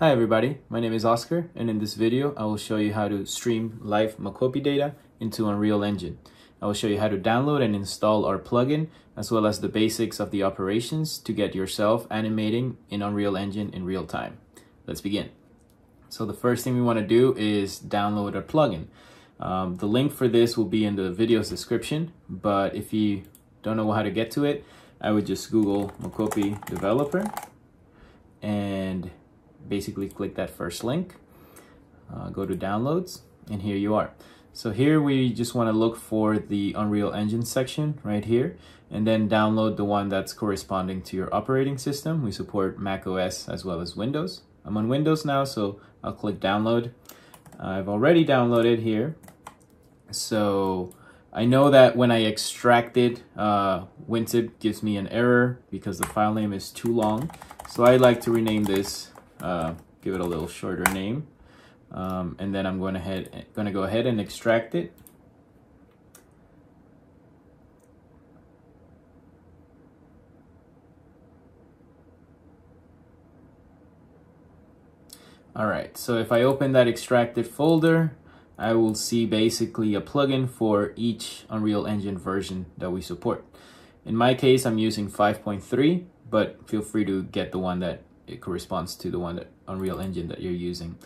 Hi everybody, my name is Oscar and in this video I will show you how to stream live Makopi data into Unreal Engine. I will show you how to download and install our plugin as well as the basics of the operations to get yourself animating in Unreal Engine in real time. Let's begin. So the first thing we want to do is download our plugin. Um, the link for this will be in the video's description but if you don't know how to get to it I would just google Makopi developer and basically click that first link, uh, go to downloads, and here you are. So here we just want to look for the Unreal Engine section right here, and then download the one that's corresponding to your operating system. We support Mac OS as well as Windows. I'm on Windows now, so I'll click download. I've already downloaded here. So I know that when I extract it, uh, WinZip gives me an error because the file name is too long. So I like to rename this uh, give it a little shorter name. Um, and then I'm going ahead, going to go ahead and extract it. All right, so if I open that extracted folder, I will see basically a plugin for each Unreal Engine version that we support. In my case, I'm using 5.3, but feel free to get the one that it corresponds to the one that Unreal Engine that you're using.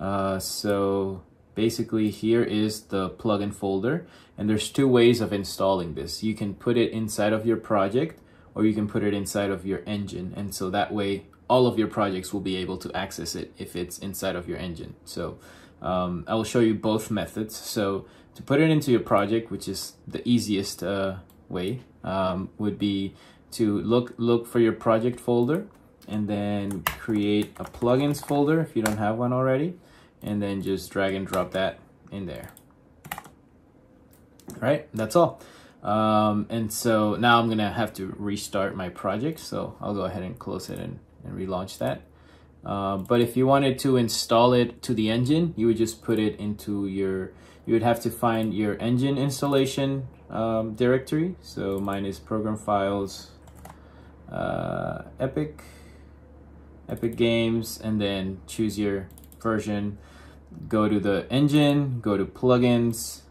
Uh, so basically here is the plugin folder and there's two ways of installing this. You can put it inside of your project or you can put it inside of your engine and so that way all of your projects will be able to access it if it's inside of your engine. So um, I will show you both methods. So to put it into your project, which is the easiest uh, way, um, would be to look look for your project folder and then create a plugins folder if you don't have one already and then just drag and drop that in there all right that's all um, and so now I'm gonna have to restart my project so I'll go ahead and close it and, and relaunch that uh, but if you wanted to install it to the engine you would just put it into your you would have to find your engine installation um, directory so mine is program files uh, epic Epic Games, and then choose your version. Go to the engine, go to plugins,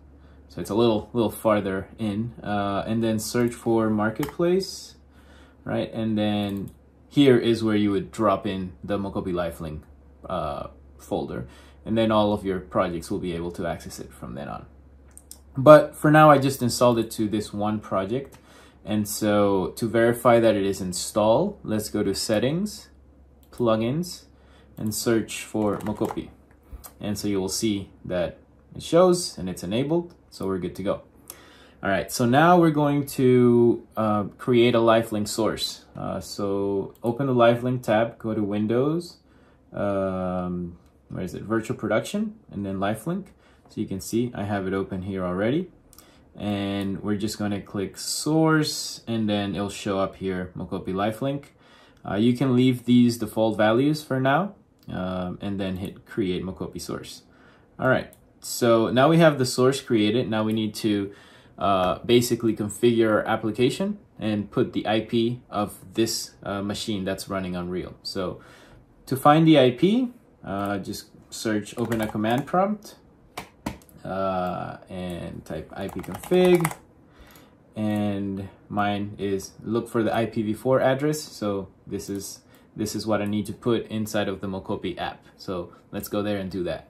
so it's a little little farther in, uh, and then search for marketplace, right? And then here is where you would drop in the Mokobi Lifelink uh, folder, and then all of your projects will be able to access it from then on. But for now, I just installed it to this one project. And so to verify that it is installed, let's go to settings plugins and search for Mokopi. And so you will see that it shows and it's enabled. So we're good to go. All right, so now we're going to uh, create a lifelink source. Uh, so open the lifelink tab, go to Windows, um, where is it, Virtual Production, and then lifelink. So you can see I have it open here already. And we're just gonna click source and then it'll show up here, Mokopi lifelink. Uh, you can leave these default values for now um, and then hit create Mokopi source. All right, so now we have the source created. Now we need to uh, basically configure our application and put the IP of this uh, machine that's running Unreal. So to find the IP, uh, just search open a command prompt uh, and type ipconfig and mine is look for the IPv4 address. So this is this is what I need to put inside of the Mokopi app. So let's go there and do that.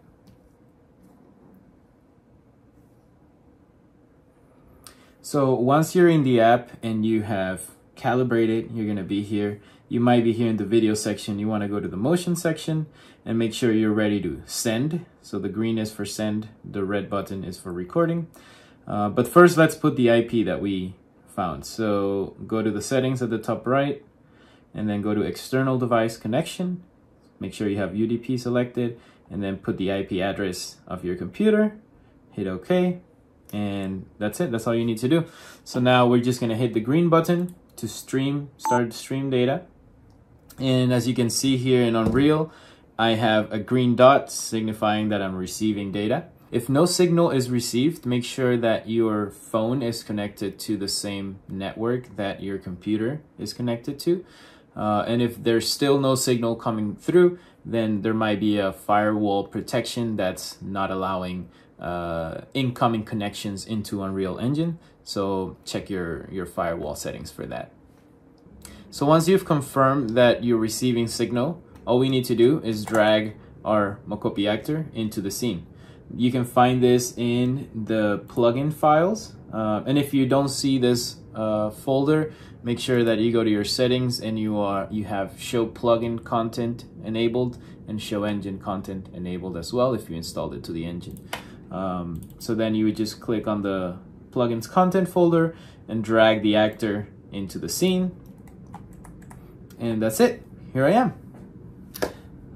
So once you're in the app and you have calibrated, you're gonna be here. You might be here in the video section. You wanna go to the motion section and make sure you're ready to send. So the green is for send, the red button is for recording. Uh, but first, let's put the IP that we found. So go to the settings at the top right, and then go to external device connection. Make sure you have UDP selected, and then put the IP address of your computer. Hit OK, and that's it. That's all you need to do. So now we're just gonna hit the green button to stream, start stream data. And as you can see here in Unreal, I have a green dot signifying that I'm receiving data. If no signal is received, make sure that your phone is connected to the same network that your computer is connected to. Uh, and if there's still no signal coming through, then there might be a firewall protection that's not allowing uh, incoming connections into Unreal Engine. So check your, your firewall settings for that. So once you've confirmed that you're receiving signal, all we need to do is drag our Mokopi actor into the scene you can find this in the plugin files. Uh, and if you don't see this uh, folder, make sure that you go to your settings and you are you have show plugin content enabled and show engine content enabled as well if you installed it to the engine. Um, so then you would just click on the plugins content folder and drag the actor into the scene. And that's it. Here I am.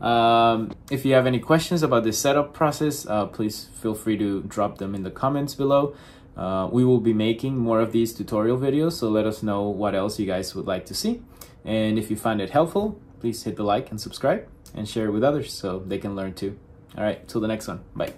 Um, if you have any questions about this setup process, uh, please feel free to drop them in the comments below. Uh, we will be making more of these tutorial videos, so let us know what else you guys would like to see. And if you find it helpful, please hit the like and subscribe and share it with others so they can learn too. All right, till the next one. Bye.